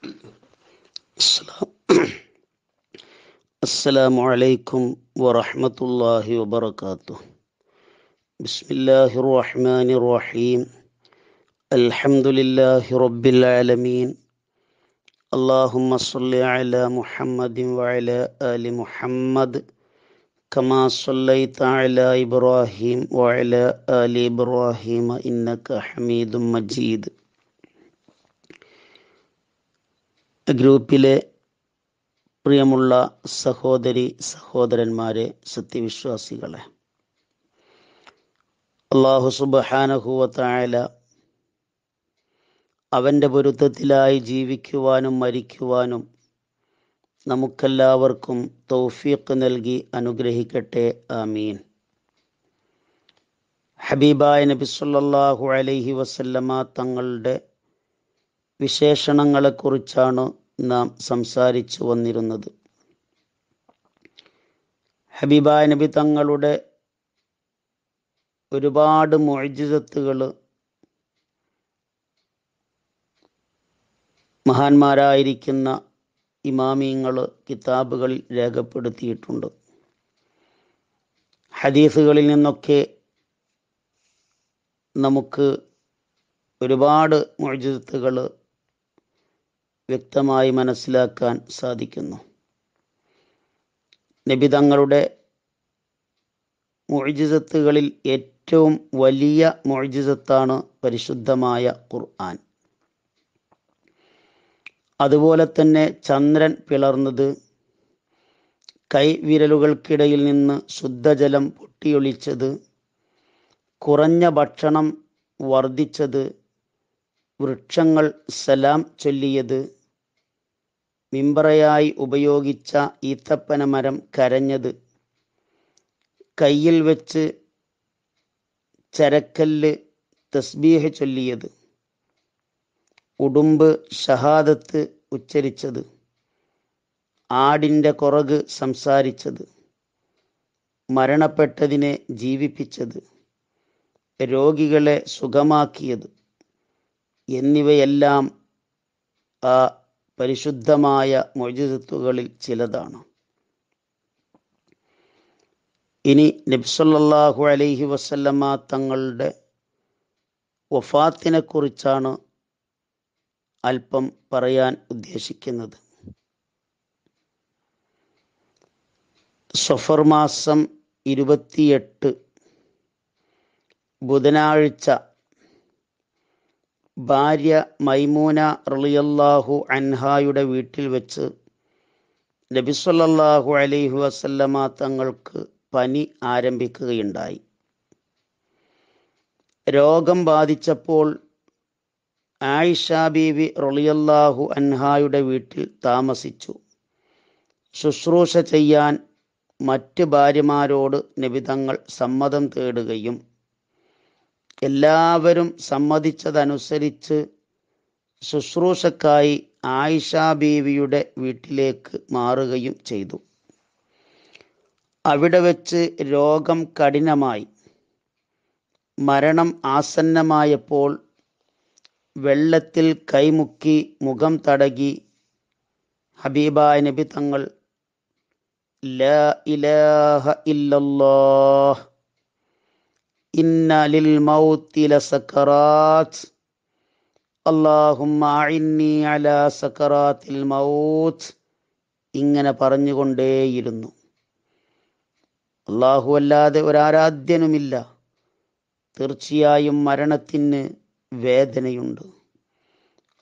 السلام عليكم ورحمة الله وبركاته بسم الله الرحمن الرحيم الحمد لله رب العالمين اللهم صل على محمد وعلى آل محمد كما صليت على إبراهيم وعلى آل إبراهيم إنك حميد مجيد ഗ്രൂപ്പിലെ പ്രിയമുള്ള സഹോദരി സഹോദരന്മാരെ സത്യവിശ്വാസികളെ അള്ളാഹു സുബഹാനഹുവത്തായാല അവൻ്റെ പൊരുത്തത്തിലായി ജീവിക്കുവാനും മരിക്കുവാനും നമുക്കെല്ലാവർക്കും തൗഫീഖ് നൽകി അനുഗ്രഹിക്കട്ടെ ആമീൻ ഹബീബായ നബി സല്ലല്ലാഹു അലൈഹി വസല്ലമ തങ്ങളുടെ വിശേഷണങ്ങളെക്കുറിച്ചാണ് നാം സംസാരിച്ചു വന്നിരുന്നത് ഹബീബായ നബി തങ്ങളുടെ ഒരുപാട് മൊഴിജിതത്തുകൾ മഹാന്മാരായിരിക്കുന്ന ഇമാമിയങ്ങൾ കിതാബുകളിൽ രേഖപ്പെടുത്തിയിട്ടുണ്ട് ഹദീസുകളിൽ നിന്നൊക്കെ നമുക്ക് ഒരുപാട് മൊഴിജിത്തുകൾ വ്യക്തമായി മനസ്സിലാക്കാൻ സാധിക്കുന്നു നബിതങ്ങളുടെ മൊഴിജിസത്തുകളിൽ ഏറ്റവും വലിയ മൊഴിജിസത്താണ് പരിശുദ്ധമായ ഖുർആൻ അതുപോലെ തന്നെ ചന്ദ്രൻ പിളർന്നത് കൈവിരലുകൾക്കിടയിൽ നിന്ന് ശുദ്ധജലം പൊട്ടിയൊളിച്ചത് കുറഞ്ഞ ഭക്ഷണം വർദ്ധിച്ചത് വൃക്ഷങ്ങൾ സലാം ചൊല്ലിയത് മിമ്പറയായി ഉപയോഗിച്ച ഈത്തപ്പന മരം കരഞ്ഞത് കയ്യിൽ വെച്ച് ചരക്കല്ല് തസ്ബീഹ് ചൊല്ലിയത് ഉടുമ്പ് ഷഹാദത്ത് ഉച്ചരിച്ചത് ആടിൻ്റെ കുറക് സംസാരിച്ചത് മരണപ്പെട്ടതിനെ ജീവിപ്പിച്ചത് രോഗികളെ സുഖമാക്കിയത് എന്നിവയെല്ലാം ആ പരിശുദ്ധമായ മൊയ്ജിത്തുകളിൽ ചിലതാണ് ഇനി നബ്സല്ലാഹു അലൈഹി വസല്ലമ്മ തങ്ങളുടെ വഫാത്തിനെ കുറിച്ചാണ് അല്പം പറയാൻ ഉദ്ദേശിക്കുന്നത് സഫർ മാസം ഇരുപത്തിയെട്ട് ബുധനാഴ്ച ഭാര്യ മൈമൂന റളിയല്ലാഹു അൻഹായുടെ വീട്ടിൽ വെച്ച് നബിസ്വല്ലാഹു അലൈഹു വസല്ലമ തങ്ങൾക്ക് പനി ആരംഭിക്കുകയുണ്ടായി രോഗം ബാധിച്ചപ്പോൾ ആയിഷ ബീവി റളിയല്ലാഹു അൻഹായുടെ വീട്ടിൽ താമസിച്ചു ശുശ്രൂഷ ചെയ്യാൻ മറ്റ് ഭാര്യമാരോട് തങ്ങൾ സമ്മതം തേടുകയും എല്ലാവരും സമ്മതിച്ചതനുസരിച്ച് ശുശ്രൂഷക്കായി ആയിഷ ബീവിയുടെ വീട്ടിലേക്ക് മാറുകയും ചെയ്തു അവിടെ വച്ച് രോഗം കഠിനമായി മരണം ആസന്നമായപ്പോൾ വെള്ളത്തിൽ കൈമുക്കി മുഖം തടകി ഹബീബ നബി തങ്ങൾ ല ഇലാഹ ഇല്ലല്ലാഹ് ലിൽ മൗത്തില സക്കറാത്ത് അലാ സക്കറാത്തിൽ മൗത്ത് ഇങ്ങനെ പറഞ്ഞുകൊണ്ടേയിരുന്നു അള്ളാഹു അല്ലാതെ ഒരാരാധ്യനുമില്ല തീർച്ചയായും മരണത്തിന് വേദനയുണ്ട്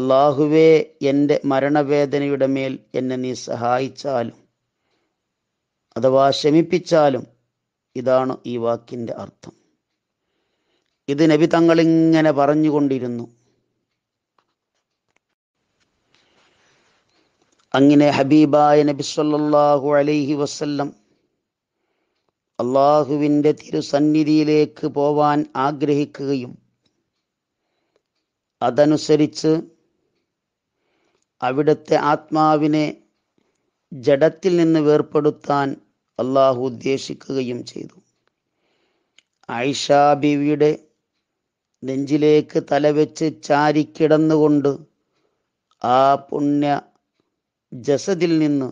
അള്ളാഹുവേ എൻ്റെ മരണവേദനയുടെ മേൽ എന്നെ നീ സഹായിച്ചാലും അഥവാ ശമിപ്പിച്ചാലും ഇതാണ് ഈ വാക്കിൻ്റെ അർത്ഥം ഇത് നബി തങ്ങളിങ്ങനെ പറഞ്ഞുകൊണ്ടിരുന്നു അങ്ങനെ ഹബീബായ നബി സല്ലല്ലാഹു അലൈഹി വസല്ലം അള്ളാഹുവിൻ്റെ തിരുസന്നിധിയിലേക്ക് പോവാൻ ആഗ്രഹിക്കുകയും അതനുസരിച്ച് അവിടുത്തെ ആത്മാവിനെ ജഡത്തിൽ നിന്ന് വേർപ്പെടുത്താൻ അള്ളാഹു ഉദ്ദേശിക്കുകയും ചെയ്തു ആയിഷ ബീവിയുടെ നെഞ്ചിലേക്ക് തലവെച്ച് ചാരിക്കിടന്നുകൊണ്ട് ആ പുണ്യ ജസദിൽ നിന്ന്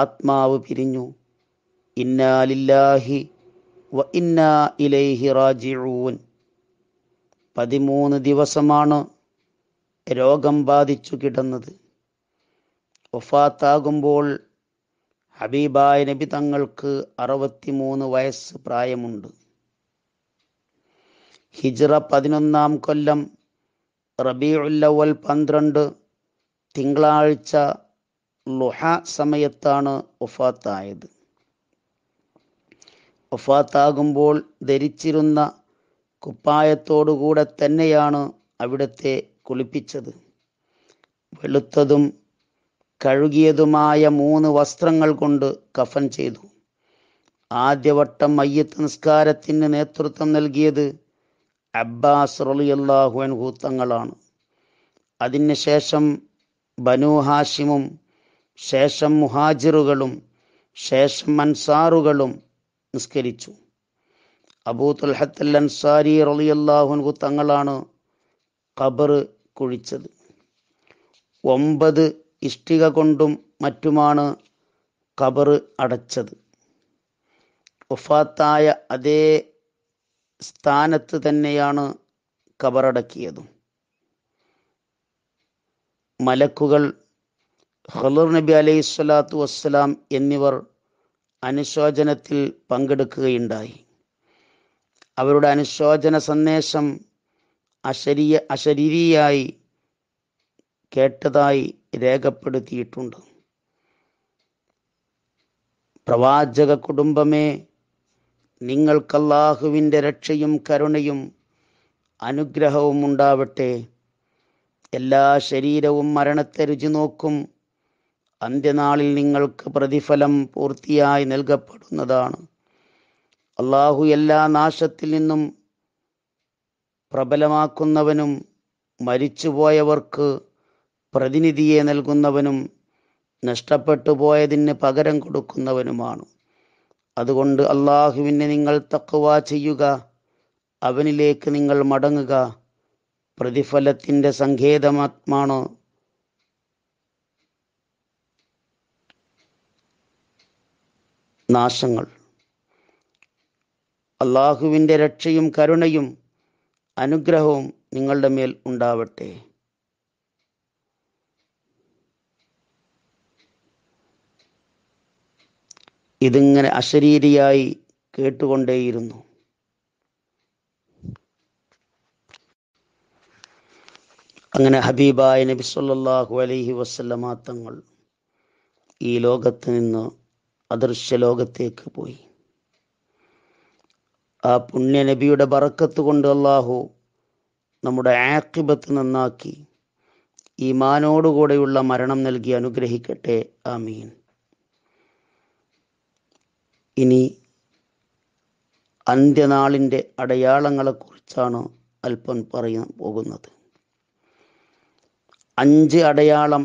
ആത്മാവ് പിരിഞ്ഞു ഇന്നാലില്ലാഹി വ ഇന്നാ ഇലൈഹി റാജിഊൻ പതിമൂന്ന് ദിവസമാണ് രോഗം ബാധിച്ചു കിടന്നത് ഒഫാത്താകുമ്പോൾ ഹബീബായ നബി തങ്ങൾക്ക് മൂന്ന് വയസ്സ് പ്രായമുണ്ട് ഹിജ്റ പതിനൊന്നാം കൊല്ലം റബിയുല്ലവൽ പന്ത്രണ്ട് തിങ്കളാഴ്ച ലുഹ സമയത്താണ് ഒഫാത്തായത് ഒഫാത്താകുമ്പോൾ ധരിച്ചിരുന്ന കുപ്പായത്തോടുകൂടെ തന്നെയാണ് അവിടുത്തെ കുളിപ്പിച്ചത് വെളുത്തതും കഴുകിയതുമായ മൂന്ന് വസ്ത്രങ്ങൾ കൊണ്ട് കഫൻ ചെയ്തു ആദ്യവട്ടം മയ്യത്ത് നിസ്കാരത്തിന് നേതൃത്വം നൽകിയത് അബ്ബാസ് റളിയല്ലാഹു അൻഹു തങ്ങളാണ് അതിന് ശേഷം ബനു ഹാഷിമും ശേഷം മുഹാജിറുകളും ശേഷം അൻസാറുകളും നിസ്കരിച്ചു അബൂ തുൽഹത്തൽ അൻസാരി അൻഹു തങ്ങളാണ് ഖബർ കുഴിച്ചത് ഒമ്പത് ഇഷ്ടിക കൊണ്ടും മറ്റുമാണ് ഖബർ അടച്ചത് വഫാത്തായ അതേ സ്ഥാനത്ത് തന്നെയാണ് കബറടക്കിയതും മലക്കുകൾ ഹലൂർ നബി അലൈഹി സ്വലാത്തു വസ്സലാം എന്നിവർ അനുശോചനത്തിൽ പങ്കെടുക്കുകയുണ്ടായി അവരുടെ അനുശോചന സന്ദേശം അശരീയ അശരീരിയായി കേട്ടതായി രേഖപ്പെടുത്തിയിട്ടുണ്ട് പ്രവാചക കുടുംബമേ നിങ്ങൾക്കല്ലാഹുവിൻ്റെ രക്ഷയും കരുണയും അനുഗ്രഹവും ഉണ്ടാവട്ടെ എല്ലാ ശരീരവും മരണത്തെ രുചി നോക്കും അന്ത്യനാളിൽ നിങ്ങൾക്ക് പ്രതിഫലം പൂർത്തിയായി നൽകപ്പെടുന്നതാണ് അള്ളാഹു എല്ലാ നാശത്തിൽ നിന്നും പ്രബലമാക്കുന്നവനും മരിച്ചുപോയവർക്ക് പ്രതിനിധിയെ നൽകുന്നവനും നഷ്ടപ്പെട്ടു പോയതിന് പകരം കൊടുക്കുന്നവനുമാണ് അതുകൊണ്ട് അള്ളാഹുവിനെ നിങ്ങൾ തക്കുവ ചെയ്യുക അവനിലേക്ക് നിങ്ങൾ മടങ്ങുക പ്രതിഫലത്തിൻ്റെ സങ്കേതമാത്മാണോ നാശങ്ങൾ അള്ളാഹുവിൻ്റെ രക്ഷയും കരുണയും അനുഗ്രഹവും നിങ്ങളുടെ മേൽ ഉണ്ടാവട്ടെ ഇതിങ്ങനെ അശരീരിയായി കേട്ടുകൊണ്ടേയിരുന്നു അങ്ങനെ ഹബീബായ നബി സല്ലാഹു അലൈഹി വസല്ലമ തങ്ങൾ ഈ ലോകത്ത് നിന്ന് അദൃശ്യ ലോകത്തേക്ക് പോയി ആ പുണ്യ നബിയുടെ ബറക്കത്ത് കൊണ്ട് അള്ളാഹു നമ്മുടെ ആക്കിബത്ത് നന്നാക്കി മാനോടുകൂടെയുള്ള മരണം നൽകി അനുഗ്രഹിക്കട്ടെ ആമീൻ ഇനി അന്ത്യനാളിൻ്റെ അടയാളങ്ങളെക്കുറിച്ചാണ് അല്പം പറയാൻ പോകുന്നത് അഞ്ച് അടയാളം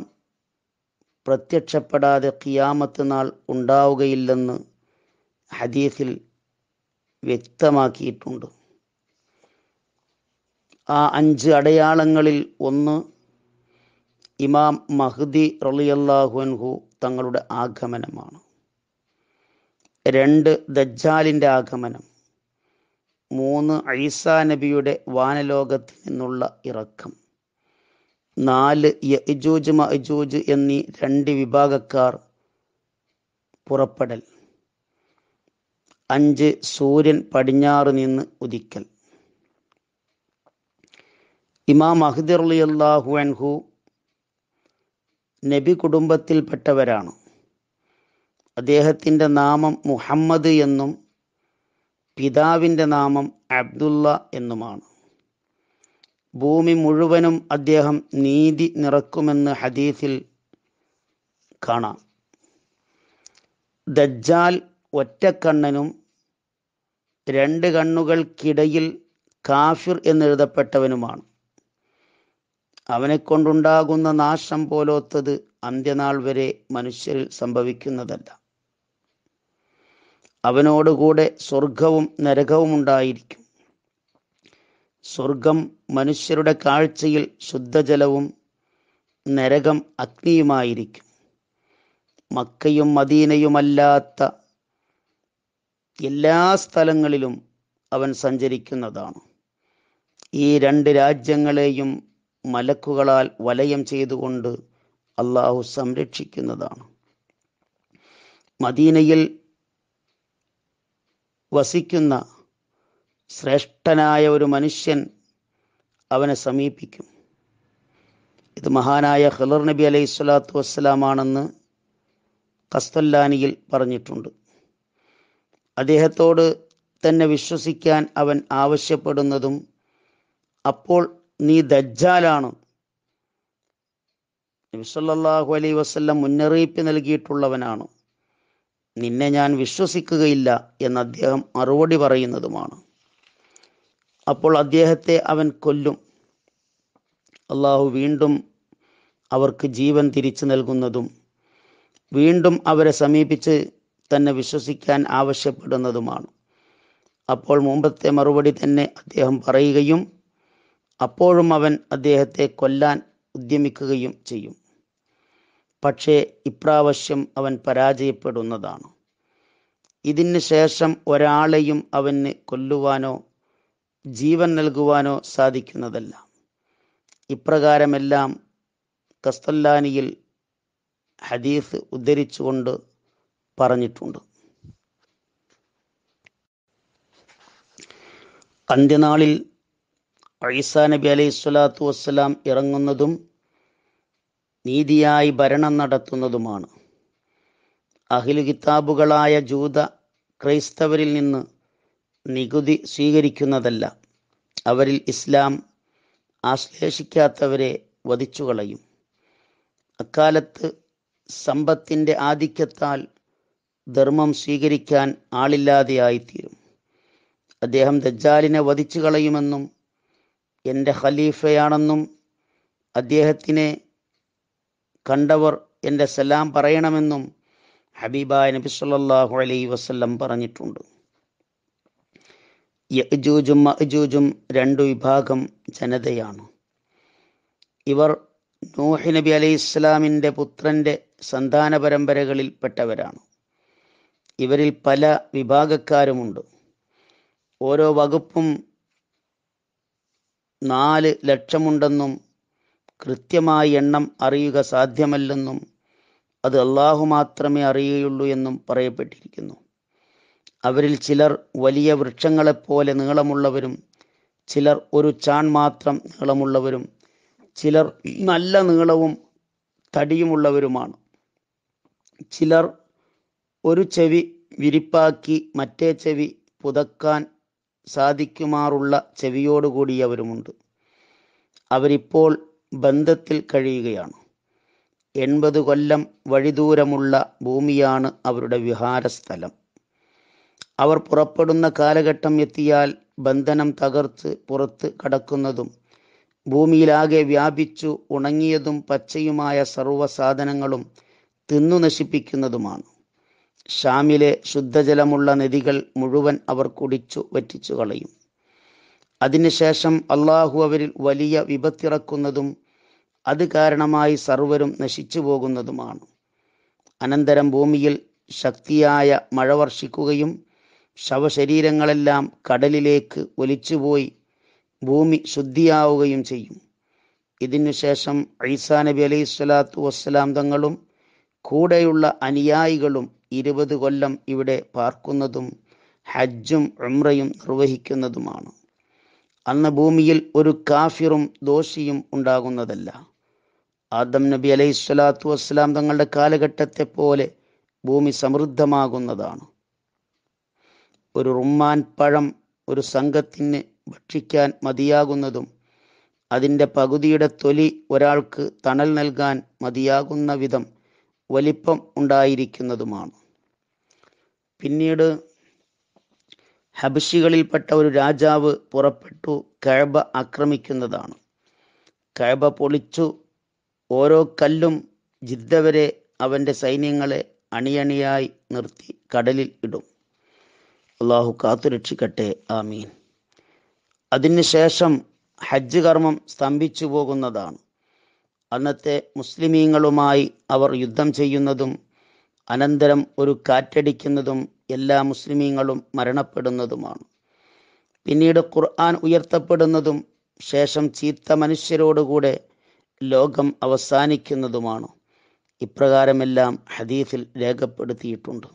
പ്രത്യക്ഷപ്പെടാതെ ഖിയാമത്ത് നാൾ ഉണ്ടാവുകയില്ലെന്ന് ഹദീസിൽ വ്യക്തമാക്കിയിട്ടുണ്ട് ആ അഞ്ച് അടയാളങ്ങളിൽ ഒന്ന് ഇമാം മഹ്ദി റളിയല്ലാഹു അൻഹു തങ്ങളുടെ ആഗമനമാണ് രണ്ട് ദജ്ജാലിൻ്റെ ആഗമനം മൂന്ന് ഐസാ നബിയുടെ വാനലോകത്ത് നിന്നുള്ള ഇറക്കം നാല് യജൂജ് മജൂജ് എന്നീ രണ്ട് വിഭാഗക്കാർ പുറപ്പെടൽ അഞ്ച് സൂര്യൻ പടിഞ്ഞാറ് നിന്ന് ഉദിക്കൽ ഇമാം അഹ്ദർ അലി അള്ളാഹു അൻഹു നബി കുടുംബത്തിൽപ്പെട്ടവരാണ് അദ്ദേഹത്തിൻ്റെ നാമം മുഹമ്മദ് എന്നും പിതാവിൻ്റെ നാമം അബ്ദുള്ള എന്നുമാണ് ഭൂമി മുഴുവനും അദ്ദേഹം നീതി നിറക്കുമെന്ന് ഹദീസിൽ കാണാം ദജ്ജാൽ ഒറ്റക്കണ്ണനും രണ്ട് കണ്ണുകൾക്കിടയിൽ കാഫിർ എന്നെഴുതപ്പെട്ടവനുമാണ് അവനെ കൊണ്ടുണ്ടാകുന്ന നാശം പോലോത്തത് അന്ത്യനാൾ വരെ മനുഷ്യരിൽ സംഭവിക്കുന്നതല്ല അവനോടുകൂടെ സ്വർഗവും നരകവും ഉണ്ടായിരിക്കും സ്വർഗം മനുഷ്യരുടെ കാഴ്ചയിൽ ശുദ്ധജലവും നരകം അഗ്നിയുമായിരിക്കും മക്കയും മദീനയുമല്ലാത്ത എല്ലാ സ്ഥലങ്ങളിലും അവൻ സഞ്ചരിക്കുന്നതാണ് ഈ രണ്ട് രാജ്യങ്ങളെയും മലക്കുകളാൽ വലയം ചെയ്തുകൊണ്ട് അള്ളാഹു സംരക്ഷിക്കുന്നതാണ് മദീനയിൽ വസിക്കുന്ന ശ്രേഷ്ഠനായ ഒരു മനുഷ്യൻ അവനെ സമീപിക്കും ഇത് മഹാനായ ഖലർ നബി അലൈഹി സ്വലാത്തു വസ്സലാമാണെന്ന് കസ്തല്ലാനിയിൽ പറഞ്ഞിട്ടുണ്ട് അദ്ദേഹത്തോട് തന്നെ വിശ്വസിക്കാൻ അവൻ ആവശ്യപ്പെടുന്നതും അപ്പോൾ നീ ദജ്ജാലാണ് നബിസല്ലാഹു അലൈ വസ്ല്ലാം മുന്നറിയിപ്പ് നൽകിയിട്ടുള്ളവനാണ് നിന്നെ ഞാൻ വിശ്വസിക്കുകയില്ല എന്ന് അദ്ദേഹം മറുപടി പറയുന്നതുമാണ് അപ്പോൾ അദ്ദേഹത്തെ അവൻ കൊല്ലും അള്ളാഹു വീണ്ടും അവർക്ക് ജീവൻ തിരിച്ചു നൽകുന്നതും വീണ്ടും അവരെ സമീപിച്ച് തന്നെ വിശ്വസിക്കാൻ ആവശ്യപ്പെടുന്നതുമാണ് അപ്പോൾ മുമ്പത്തെ മറുപടി തന്നെ അദ്ദേഹം പറയുകയും അപ്പോഴും അവൻ അദ്ദേഹത്തെ കൊല്ലാൻ ഉദ്യമിക്കുകയും ചെയ്യും പക്ഷേ ഇപ്രാവശ്യം അവൻ പരാജയപ്പെടുന്നതാണ് ഇതിന് ശേഷം ഒരാളെയും അവന് കൊല്ലുവാനോ ജീവൻ നൽകുവാനോ സാധിക്കുന്നതല്ല ഇപ്രകാരമെല്ലാം കസ്തല്ലാനിയിൽ ഹദീസ് ഉദ്ധരിച്ചുകൊണ്ട് പറഞ്ഞിട്ടുണ്ട് അന്ത്യനാളിൽ ഐസാ നബി അലൈഹി സ്വലാത്തു വസ്സലാം ഇറങ്ങുന്നതും നീതിയായി ഭരണം നടത്തുന്നതുമാണ് അഖിലു കിതാബുകളായ ജൂത ക്രൈസ്തവരിൽ നിന്ന് നികുതി സ്വീകരിക്കുന്നതല്ല അവരിൽ ഇസ്ലാം ആശ്ലേഷിക്കാത്തവരെ വധിച്ചു കളയും അക്കാലത്ത് സമ്പത്തിൻ്റെ ആധിക്യത്താൽ ധർമ്മം സ്വീകരിക്കാൻ ആളില്ലാതെയായിത്തീരും അദ്ദേഹം ദജ്ജാലിനെ വധിച്ചു കളയുമെന്നും എൻ്റെ ഖലീഫയാണെന്നും അദ്ദേഹത്തിനെ കണ്ടവർ എൻ്റെ സലാം പറയണമെന്നും ഹബീബായ നബി സല്ലാഹു അലൈ വസ്ല്ലം പറഞ്ഞിട്ടുണ്ട് യജൂജും മഹജൂജും രണ്ടു വിഭാഗം ജനതയാണ് ഇവർ നൂഹി നബി അലൈഹി ഇസ്ലാമിൻ്റെ പുത്രൻ്റെ സന്താന പരമ്പരകളിൽപ്പെട്ടവരാണ് ഇവരിൽ പല വിഭാഗക്കാരുമുണ്ട് ഓരോ വകുപ്പും നാല് ലക്ഷമുണ്ടെന്നും കൃത്യമായ എണ്ണം അറിയുക സാധ്യമല്ലെന്നും അത് അള്ളാഹു മാത്രമേ അറിയുകയുള്ളൂ എന്നും പറയപ്പെട്ടിരിക്കുന്നു അവരിൽ ചിലർ വലിയ വൃക്ഷങ്ങളെപ്പോലെ നീളമുള്ളവരും ചിലർ ഒരു ചാൺ മാത്രം നീളമുള്ളവരും ചിലർ നല്ല നീളവും തടിയുമുള്ളവരുമാണ് ചിലർ ഒരു ചെവി വിരിപ്പാക്കി മറ്റേ ചെവി പുതക്കാൻ സാധിക്കുമാറുള്ള ചെവിയോടുകൂടിയവരുമുണ്ട് അവരിപ്പോൾ ബന്ധത്തിൽ കഴിയുകയാണ് എൺപത് കൊല്ലം വഴിദൂരമുള്ള ഭൂമിയാണ് അവരുടെ വിഹാരസ്ഥലം അവർ പുറപ്പെടുന്ന കാലഘട്ടം എത്തിയാൽ ബന്ധനം തകർത്ത് പുറത്ത് കടക്കുന്നതും ഭൂമിയിലാകെ വ്യാപിച്ചു ഉണങ്ങിയതും പച്ചയുമായ സർവ്വസാധനങ്ങളും തിന്നു നശിപ്പിക്കുന്നതുമാണ് ഷാമിലെ ശുദ്ധജലമുള്ള നദികൾ മുഴുവൻ അവർ കുടിച്ചു വറ്റിച്ചു കളയും അതിനുശേഷം അള്ളാഹു അവരിൽ വലിയ വിപത്തിറക്കുന്നതും അത് കാരണമായി സർവരും നശിച്ചു പോകുന്നതുമാണ് അനന്തരം ഭൂമിയിൽ ശക്തിയായ മഴ വർഷിക്കുകയും ശവശരീരങ്ങളെല്ലാം കടലിലേക്ക് ഒലിച്ചുപോയി ഭൂമി ശുദ്ധിയാവുകയും ചെയ്യും ഇതിനുശേഷം ഐസാ നബി അലൈഹി സ്വലാത്തു വസ്സലാം തങ്ങളും കൂടെയുള്ള അനുയായികളും ഇരുപത് കൊല്ലം ഇവിടെ പാർക്കുന്നതും ഹജ്ജും ഉംറയും നിർവഹിക്കുന്നതുമാണ് അന്ന് ഭൂമിയിൽ ഒരു കാഫിറും ദോഷിയും ഉണ്ടാകുന്നതല്ല ആദം നബി അലൈഹി സ്വലാത്തു വസ്സലാം തങ്ങളുടെ കാലഘട്ടത്തെ പോലെ ഭൂമി സമൃദ്ധമാകുന്നതാണ് ഒരു റുമ്മാൻ പഴം ഒരു സംഘത്തിന് ഭക്ഷിക്കാൻ മതിയാകുന്നതും അതിൻ്റെ പകുതിയുടെ തൊലി ഒരാൾക്ക് തണൽ നൽകാൻ മതിയാകുന്ന വിധം വലിപ്പം ഉണ്ടായിരിക്കുന്നതുമാണ് പിന്നീട് ഹബിഷികളിൽപ്പെട്ട ഒരു രാജാവ് പുറപ്പെട്ടു കഴബ ആക്രമിക്കുന്നതാണ് കഴബ പൊളിച്ചു ഓരോ കല്ലും ജിദ്ദ വരെ അവൻ്റെ സൈന്യങ്ങളെ അണിയണിയായി നിർത്തി കടലിൽ ഇടും അള്ളാഹു കാത്തുരക്ഷിക്കട്ടെ ആമീൻ അതിനുശേഷം ഹജ്ജ് കർമ്മം സ്തംഭിച്ചു പോകുന്നതാണ് അന്നത്തെ മുസ്ലിമീങ്ങളുമായി അവർ യുദ്ധം ചെയ്യുന്നതും അനന്തരം ഒരു കാറ്റടിക്കുന്നതും എല്ലാ മുസ്ലിമീങ്ങളും മരണപ്പെടുന്നതുമാണ് പിന്നീട് ഖുർആൻ ഉയർത്തപ്പെടുന്നതും ശേഷം ചീത്ത മനുഷ്യരോടുകൂടെ ലോകം അവസാനിക്കുന്നതുമാണ് ഇപ്രകാരമെല്ലാം ഹദീഫിൽ രേഖപ്പെടുത്തിയിട്ടുണ്ട്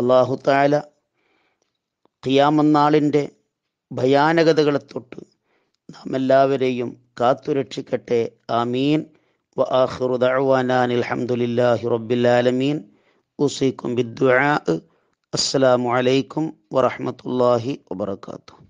അള്ളാഹു താല ഖിയാമന്നാളിൻ്റെ ഭയാനകതകളെ തൊട്ട് നാം എല്ലാവരെയും കാത്തുരക്ഷിക്കട്ടെ ആമീൻ വ ആഖിറു ദഅ്വാനാൻ അൽഹംദുലില്ലാഹി റബ്ബിൽ ആലമീൻ ഉസീക്കും അസ്സലാമു അലൈക്കും വറഹ്മത്തുള്ളാഹി വബറകാതുഹു